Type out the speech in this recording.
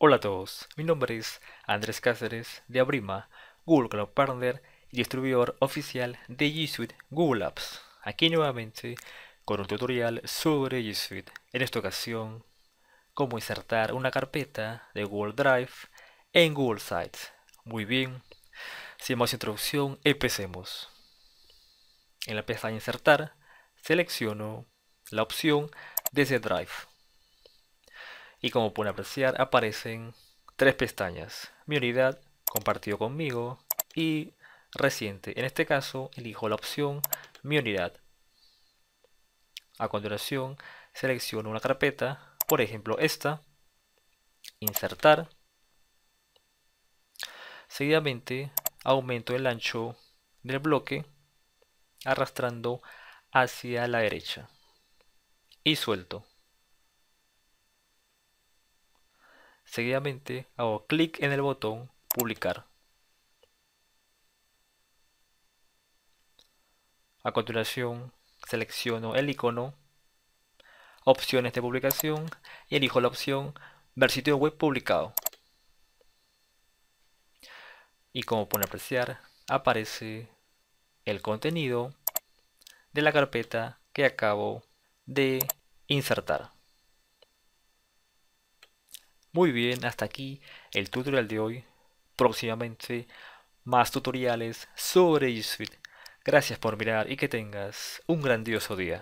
Hola a todos, mi nombre es Andrés Cáceres de Abrima, Google Cloud Partner y distribuidor oficial de G Suite Google Apps. Aquí nuevamente con un tutorial sobre G Suite. En esta ocasión, cómo insertar una carpeta de Google Drive en Google Sites. Muy bien, sin más introducción, empecemos. En la pestaña Insertar, selecciono la opción desde Drive y como pueden apreciar aparecen tres pestañas. Mi unidad, compartido conmigo y reciente. En este caso elijo la opción mi unidad. A continuación selecciono una carpeta, por ejemplo esta, insertar. Seguidamente aumento el ancho del bloque arrastrando hacia la derecha y suelto. seguidamente hago clic en el botón publicar. A continuación selecciono el icono, opciones de publicación y elijo la opción ver sitio web publicado. Y como pueden apreciar aparece el contenido de la carpeta que acabo de insertar. Muy bien, hasta aquí el tutorial de hoy. Próximamente más tutoriales sobre Usefit. Gracias por mirar y que tengas un grandioso día.